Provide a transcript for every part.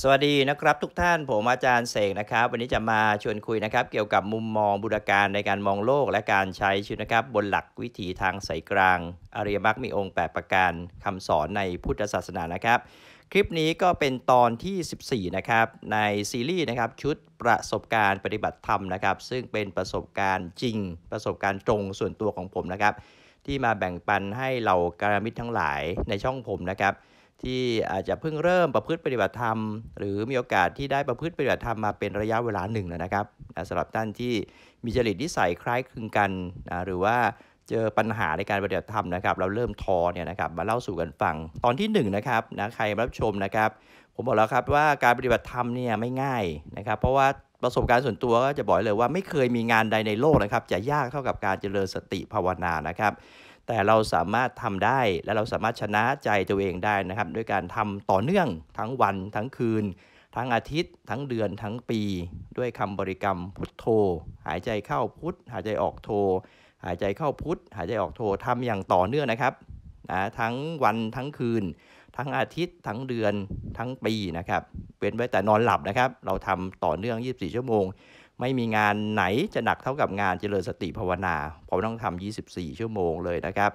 สวัสดีนะครับ ทุกท่านผมอาจารย์เสกนะครับ วันนี้จะมาชวนคุยนะครับ เกี่ยวกับมุมมองบูรการในการมองโลกและการใช้ชีวิตนะครับ บนหลักวิถีทางสายกลาง อริยมรรคมีองค์8 ประการคำสอนในพุทธศาสนานะครับ คลิปนี้ก็เป็นตอนที่ 14 นะครับ ในซีรีส์นะครับ ชุดประสบการณ์ปฏิบัติธรรมนะครับ ซึ่งเป็นประสบการณ์จริงประสบการณ์ตรงส่วนตัวของผมนะครับ ที่มาแบ่งปันให้เหล่าการมิตรทั้งหลายในช่องผมนะครับที่อาจจะเพิ่งเริ่มประพฤติปฏิบัติธรรม หรือมีโอกาสที่ได้ประพฤติปฏิบัติธรรมมาเป็นระยะเวลาหนึ่งแล้วนะครับสำหรับท่านที่มีจริตนิสัยคล้ายคลึงกัน หรือว่าเจอปัญหาในการปฏิบัติธรรมนะครับเราเริ่มทอเนี่ยนะครับมาเล่าสู่กันฟังตอนที่1นนะครับนะใครรับชมนะครับ ผมบอกแล้วครับว่าการปฏิบัติธรรมเนี่ยไม่ง่ายนะครับเพราะว่าประสบการณ์ส่วนตัวก็จะบอกเลยว่าไม่เคยมีงานใดในโลกนะครับจะยากเท่ากับการเจริญสติภาวนานะครับแต่เราสามารถทำได้และเราสามารถชนะใจตัวเองได้นะครับ ด้วยการทำต่อเนื่องทั้งวัน ทั้งคืน ทั้งอาทิตย์ ทั้งเดือนทั้งปี ด้วยคำบริกรรมพุทโธ หายใจเข้าพุทหายใจออกโธหายใจเข้าพุทหายใจออกโธทำอย่างต่อเนื่องนะครับนะทั้งวันทั้งคืน ทั้งอาทิตย์ ทั้งเดือนทั้งปีนะครับเว้นไว้แต่นอนหลับนะครับ เราทำต่อเนื่อง 24 ชั่วโมงไม่มีงานไหนจะหนักเท่ากับงานเจริญสติภาวนาผมต้องทำ 24 ชั่วโมงเลยนะครับ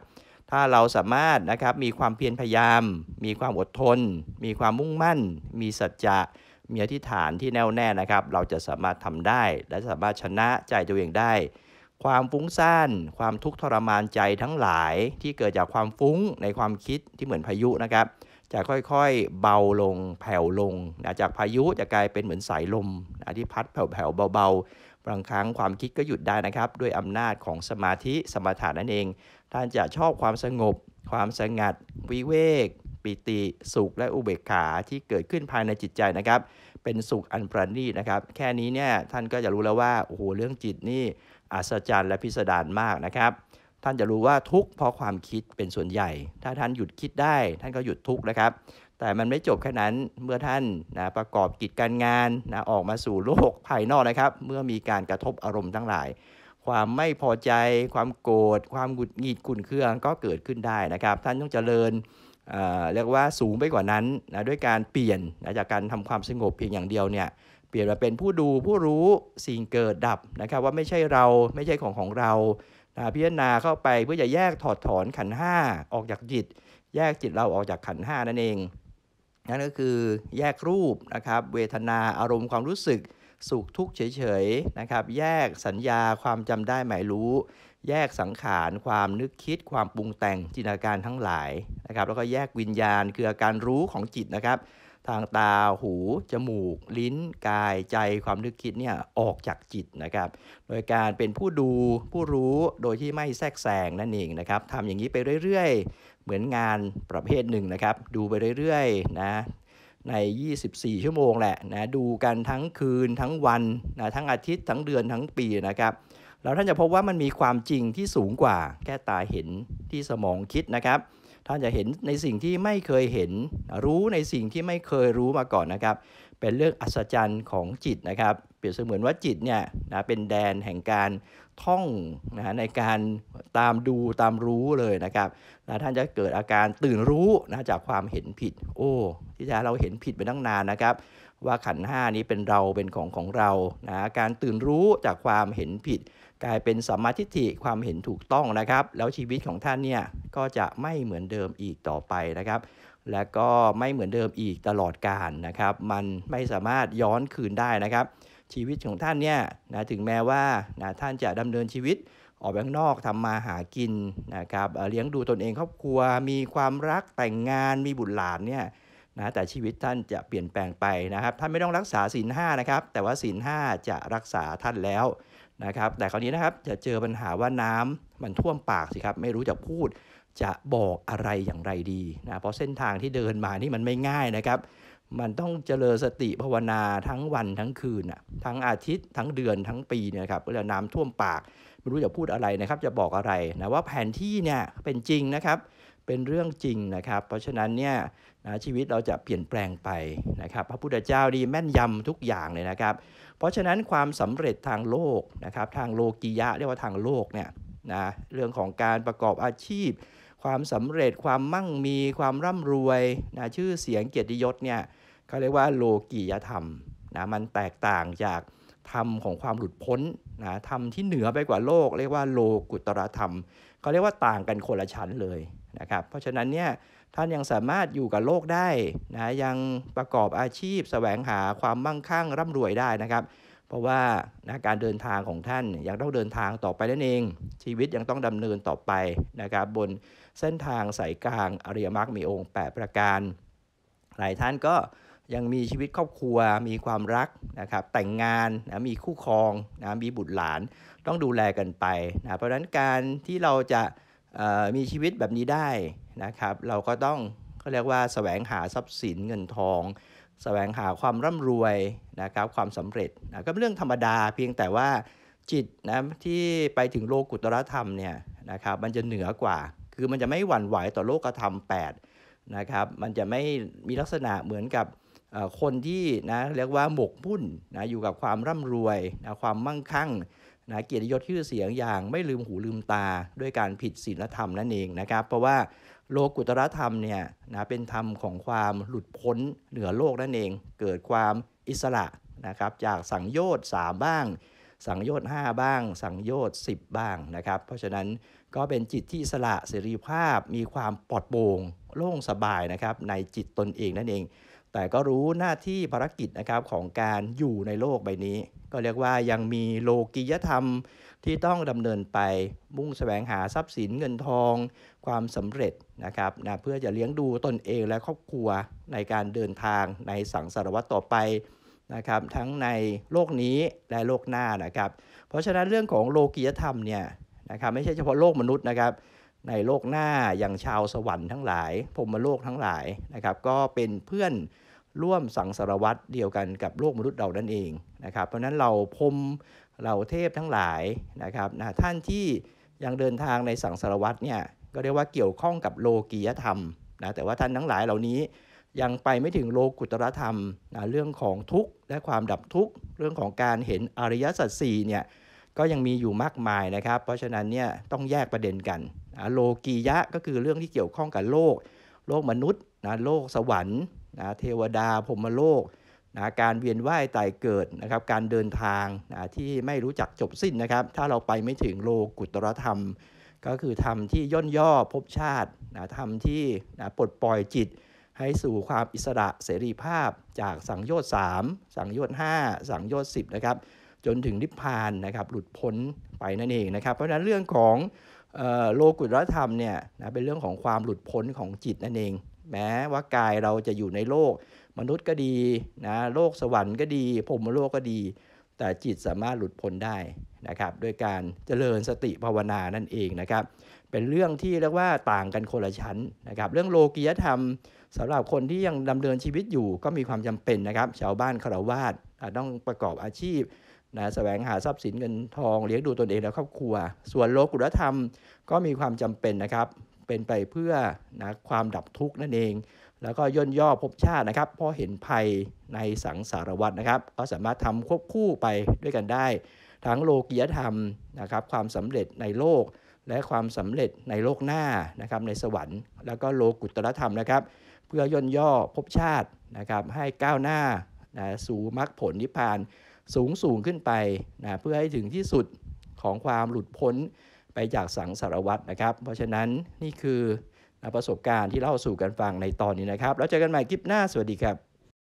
ถ้าเราสามารถนะครับมีความเพียรพยายาม มีความอดทน มีความมุ่งมั่น มีสัจจะมีอธิษฐานที่แน่วแน่นะครับ เราจะสามารถทำได้ และสามารถชนะใจตัวเองได้ ความฟุ้งซ่าน ความทุกข์ทรมานใจทั้งหลายที่เกิดจากความฟุ้งในความคิดที่เหมือนพายุนะครับจะค่อยๆ เบาลงแผ่วลงนะจากพายุจะกลายเป็นเหมือนสายลมนะที่พัดแผ่วๆ เบาๆบางครั้งความคิดก็หยุดได้นะครับ ด้วยอำนาจของสมาธิสมถะนั่นเอง ท่านจะชอบความสงบ ความสงัด วิเวกปิติสุขและอุเบกขาที่เกิดขึ้นภายในจิตใจนะครับ เป็นสุขอันประณีตนะครับ แค่นี้เนี่ยท่านก็จะรู้แล้วว่าโอ้โหเรื่องจิตนี่อัศจรรย์และพิสดารมากนะครับท่านจะรู้ว่าทุกเพราะความคิดเป็นส่วนใหญ่ ถ้าท่านหยุดคิดได้ท่านก็หยุดทุกนะครับ แต่มันไม่จบแค่นั้น เมื่อท่านนะประกอบกิจการงานนะออกมาสู่โลกภายนอกนะครับ เมื่อมีการกระทบอารมณ์ทั้งหลาย ความไม่พอใจความโกรธความหงุดหงิดขุ่นเคืองก็เกิดขึ้นได้นะครับ ท่านต้องเจริญเรียกว่าสูงไปกว่านั้นนะด้วยการเปลี่ยนนะจากการทำความสงบเพียงอย่างเดียวเนี่ยเปลี่ยนมาเป็นผู้ดูผู้รู้สิ่งเกิดดับนะครับว่าไม่ใช่เราไม่ใช่ของของเรานะพิจารณาเข้าไปเพื่อจะแยกถอดถอนขันห้าออกจากจิต แยกจิตเราออกจากขันห้านั่นเองนั่นก็คือแยกรูปนะครับเวทนาอารมณ์ความรู้สึกสุขทุกข์เฉยๆนะครับ แยกสัญญาความจำได้หมายรู้ แยกสังขารความนึกคิดความปรุงแต่งจินตนาการทั้งหลายนะครับ แล้วก็แยกวิญญาณคืออาการรู้ของจิตนะครับทางตาหู จมูก ลิ้น กายใจความนึกคิดเนี่ยออกจากจิตนะครับ โดยการเป็นผู้ดูผู้รู้โดยที่ไม่แทรกแซงนั่นเองนะครับทำอย่างนี้ไปเรื่อย ๆ เหมือนงานประเภทหนึ่งนะครับ ดูไปเรื่อยๆนะใน 24 ชั่วโมงแหละนะดูกันทั้งคืนทั้งวันนะทั้งอาทิตย์ ทั้งเดือนทั้งปีนะครับแล้วท่านจะพบว่ามันมีความจริงที่สูงกว่า แค่ตาเห็นที่สมองคิดนะครับท่านจะเห็นในสิ่งที่ไม่เคยเห็นรู้ในสิ่งที่ไม่เคยรู้มาก่อนนะครับเป็นเรื่องอัศจรรย์ของจิตนะครับ เปรียบเสมือนว่าจิตเนี่ยนะเป็นแดนแห่งการท่องนะในการตามดูตามรู้เลยนะครับนะท่านจะเกิดอาการตื่นรู้นะจากความเห็นผิด โอ้ที่จะเราเห็นผิดไปตั้งนานนะครับ ว่าขันห้านี้เป็นเราเป็นของของเรานะการตื่นรู้จากความเห็นผิดกลายเป็นสัมมาทิฏฐิความเห็นถูกต้องนะครับ แล้วชีวิตของท่านเนี่ยก็จะไม่เหมือนเดิมอีกต่อไปนะครับ และก็ไม่เหมือนเดิมอีกตลอดกาลนะครับ มันไม่สามารถย้อนคืนได้นะครับ ชีวิตของท่านเนี่ยนะถึงแม้ว่านะท่านจะดำเนินชีวิตออกไปข้างนอกทำมาหากินนะครับเลี้ยงดูตนเองครอบครัวมีความรักแต่งงานมีบุตรหลานเนี่ยนะแต่ชีวิตท่านจะเปลี่ยนแปลงไปนะครับท่านไม่ต้องรักษาศีลห้านะครับแต่ว่าศีลห้าจะรักษาท่านแล้วนะครับ แต่คราวนี้นะครับจะเจอปัญหาว่าน้ำมันท่วมปากสิครับไม่รู้จะพูดจะบอกอะไรอย่างไรดีนะเพราะเส้นทางที่เดินมานี่มันไม่ง่ายนะครับ มันต้องเจริญสติภาวนาทั้งวันทั้งคืน ทั้งอาทิตย์ทั้งเดือนทั้งปีเนี่ยครับเวลาน้ำท่วมปาก ไม่รู้จะพูดอะไรนะครับจะบอกอะไรนะว่าแผนที่เนี่ยเป็นจริงนะครับเป็นเรื่องจริงนะครับ เพราะฉะนั้นเนี่ยนะชีวิตเราจะเปลี่ยนแปลงไปนะครับ พระพุทธเจ้าดีแม่นยำทุกอย่างเลยนะครับ เพราะฉะนั้นความสำเร็จทางโลกนะครับ ทางโลกียะเรียกว่าทางโลกเนี่ยนะเรื่องของการประกอบอาชีพ ความสำเร็จความมั่งมีความร่ำรวยนะชื่อเสียงเกียรติยศเนี่ยเขาเรียกว่าโลกียธรรมนะมันแตกต่างจากธรรมของความหลุดพ้นนะธรรมที่เหนือไปกว่าโลกเรียกว่าโลกุตรธรรมเขาเรียกว่าต่างกันคนละชั้นเลยนะครับ เพราะฉะนั้นเนี่ยท่านยังสามารถอยู่กับโลกได้นะยังประกอบอาชีพสแสวงหาความมั่งคั่งร่ำรวยได้นะครับ เพราะว่านะการเดินทางของท่านยังต้องเดินทางต่อไปนั่นเอง ชีวิตยังต้องดำเนินต่อไปนะครับบนเส้นทางสายกลางอริยมรรคมีองค์ 8 ประการ หลายท่านก็ยังมีชีวิตครอบครัวมีความรักนะครับแต่งงานนะมีคู่ครองนะมีบุตรหลานต้องดูแลกันไปนะเพราะฉะนั้นการที่เราจะมีชีวิตแบบนี้ได้นะครับเราก็ต้องเขาเรียกว่าสแสวงหาทรัพย์สินเงินทองสแสวงหาความร่ำรวยนะครับความสำเร็จนะก็เป็นเรื่องธรรมดาเพียงแต่ว่าจิตนะที่ไปถึงโลกุตรธรรมเนี่ยนะครับมันจะเหนือกว่า คือมันจะไม่หวั่นไหวต่อโลกธรรม8นะครับมันจะไม่มีลักษณะเหมือนกับคนที่นะเรียกว่าหมกมุ่นนะอยู่กับความร่ำรวยนะความมั่งคั่งนะเกียรติยศชื่อเสียงอย่างไม่ลืมหูลืมตาด้วยการผิดศีลธรรมนั่นเองนะครับ เพราะว่าโลกุตรธรรมเนี่ยนะเป็นธรรมของความหลุดพ้นเหนือโลกนั่นเอง เกิดความอิสระนะครับจากสังโยชน์3บ้างสังโยชน์5บ้าง สังโยชน์10 บ้างนะครับเพราะฉะนั้นก็เป็นจิตที่อิสระเสรีภาพมีความปลอดโปร่งโล่งสบายนะครับในจิตตนเองนั่นเองแต่ ก็รู้หน้าที่ภารกิจนะครับของการอยู่ในโลกใบนี้ ก็เรียกว่ายังมีโลกิยธรรมที่ต้องดำเนินไปมุ่งแสวงหาทรัพย์สินเงินทองความสำเร็จนะครับนะเพื่อจะเลี้ยงดูตนเองและครอบครัวในการเดินทางในสังสารวัตต่อไปนะครับทั้งในโลกนี้และโลกหน้านะครับเพราะฉะนั้นเรื่องของโลกิยธรรมเนี่ยนะครับไม่ใช่เฉพาะโลกมนุษย์นะครับในโลกหน้าอย่างชาวสวรรค์ทั้งหลายพรมโลกทั้งหลายนะครับก็เป็นเพื่อนร่วมสังสารวัตรเดียวกันกับโลกมนุษย์เรานั่นเองนะครับ เพราะนั้นเราพรมเหล่าเทพทั้งหลายนะครับนะท่านที่ยังเดินทางในสังสารวัตรเนี่ยก็เรียกว่าเกี่ยวข้องกับโลกียธรรมนะแต่ว่าท่านทั้งหลายเหล่านี้ยังไปไม่ถึงโลกุตรธรรมนะเรื่องของทุกข์และความดับทุกข์ เรื่องของการเห็นอริยสัจสี่เนี่ยก็ยังมีอยู่มากมายนะครับ เพราะฉะนั้นเนี่ยต้องแยกประเด็นกันนะโลกียะก็คือเรื่องที่เกี่ยวข้องกับโลก โลกมนุษย์นะโลกสวรรค์นะเทวดาพรมโลกนะการเวียนว่ายตายเกิดนะครับการเดินทางนะที่ไม่รู้จักจบสิ้นนะครับ ถ้าเราไปไม่ถึงโลกุตรธรรม ก็คือธรรมที่ย่นย่อภพชาตินะธรรมที่นะปลดปล่อยจิต ให้สู่ความอิสระเสรีภาพจากสังโยชน์ 3 สังโยชน์ 5 สังโยชน์ 10 นะครับ จนถึงนิพพานนะครับหลุดพ้นไปนั่นเองนะครับ เพราะฉะนั้นเรื่องของโลกุตรธรรมเนี่ยนะเป็นเรื่องของความหลุดพ้นของจิตนั่นเองแม้ว่ากายเราจะอยู่ในโลก มนุษย์ก็ดีนะโลกสวรรค์ก็ดีพรมโลกก็ดี แต่จิตสามารถหลุดพ้นได้นะครับด้วยการเจริญสติภาวนานั่นเองนะครับ เป็นเรื่องที่เรียกว่าต่างกันคนละชั้นนะครับ เรื่องโลกียธรรม สำหรับคนที่ยังดำเนินชีวิตอยู่ก็มีความจำเป็นนะครับ ชาวบ้านคารวาสต้องประกอบอาชีพนะแสวงหาทรัพย์สินเงินทองเลี้ยงดูตนเองและครอบครัว ส่วนโลกุตธรรมก็มีความจำเป็นนะครับเป็นไปเพื่อนะความดับทุกข์นั่นเอง แล้วก็ย่นย่อภพชาตินะครับพอเห็นภัยในสังสารวัฏนะครับ ก็สามารถทำควบคู่ไปด้วยกันได้ ทั้งโลกียธรรมนะครับความสำเร็จในโลกและความสำเร็จในโลกหน้านะครับในสวรรค์ แล้วก็โลกุตรธรรมนะครับ เพื่อย่นย่อภพชาตินะครับให้ก้าวหน้านะสู่มรรคผลนิพพานสูงสูงขึ้นไปนะเพื่อให้ถึงที่สุดของความหลุดพ้นไปจากสังสารวัตรนะครับ เพราะฉะนั้นนี่คือประสบการณ์ที่เล่าสู่กันฟังในตอนนี้นะครับ แล้วเจอกันใหม่คลิปหน้าสวัสดีครับ